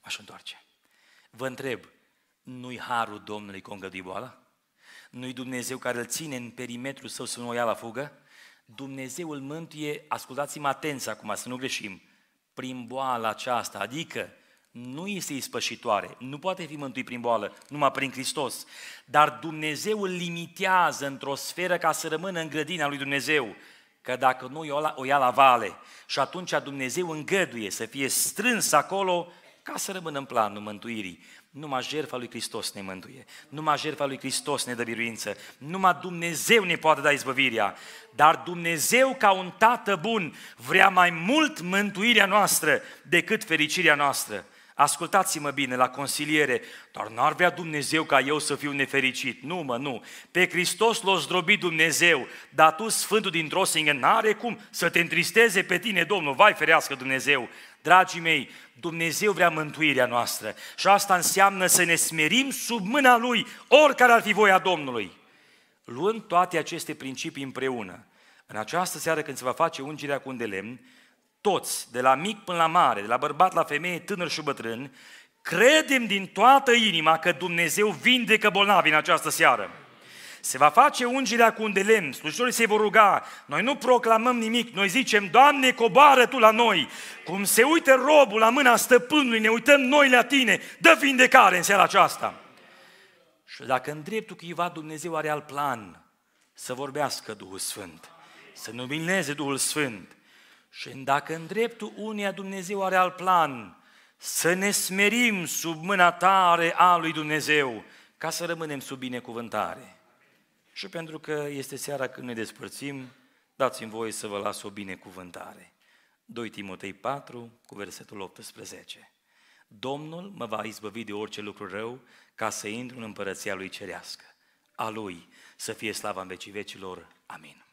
aș întoarce. Vă întreb, nu-i harul Domnului că boala? Nu-i Dumnezeu care îl ține în perimetrul său să nu o ia la fugă? Dumnezeu îl mântuie, ascultați-mă atenți acum, să nu greșim, prin boala aceasta, adică nu este ispășitoare, nu poate fi mântuit prin boală, numai prin Hristos. Dar Dumnezeu îl limitează într-o sferă ca să rămână în grădina lui Dumnezeu că dacă nu o ia la vale și atunci Dumnezeu îngăduie să fie strâns acolo ca să rămână în planul mântuirii. Numai jertfa lui Hristos ne mântuie, numai jertfa lui Hristos ne dă biruință, numai Dumnezeu ne poate da izbăvirea. Dar Dumnezeu ca un tată bun vrea mai mult mântuirea noastră decât fericirea noastră. Ascultați-mă bine la consiliere, dar n-ar vrea Dumnezeu ca eu să fiu nefericit. Nu, mă, nu. Pe Hristos l-a zdrobit Dumnezeu, dar tu, Sfântul din Drosingen, n-are cum să te întristeze pe tine, Domnul, vai ferească Dumnezeu. Dragii mei, Dumnezeu vrea mântuirea noastră și asta înseamnă să ne smerim sub mâna Lui, oricare ar fi voia Domnului. Luând toate aceste principii împreună, în această seară când se va face ungerea cu un de lemn, toți, de la mic până la mare, de la bărbat la femeie, tânăr și bătrân, credem din toată inima că Dumnezeu vindecă bolnavi în această seară. Se va face ungerea cu un de lemn, slujitorii se vor ruga, noi nu proclamăm nimic, noi zicem, Doamne, coboară Tu la noi, cum se uită robul la mâna stăpânului, ne uităm noi la Tine, dă vindecare în seara aceasta. Și dacă în dreptul cuiva Dumnezeu are alt plan, să vorbească Duhul Sfânt, să numineze Duhul Sfânt, și dacă în dreptul unia Dumnezeu are alt plan, să ne smerim sub mâna tare a lui Dumnezeu, ca să rămânem sub binecuvântare. Și pentru că este seara când ne despărțim, dați-mi voie să vă las o binecuvântare. 2 Timotei 4, cu versetul 18. Domnul mă va izbăvi de orice lucru rău ca să intru în împărăția lui cerească. A lui să fie slava în vecii vecilor. Amin.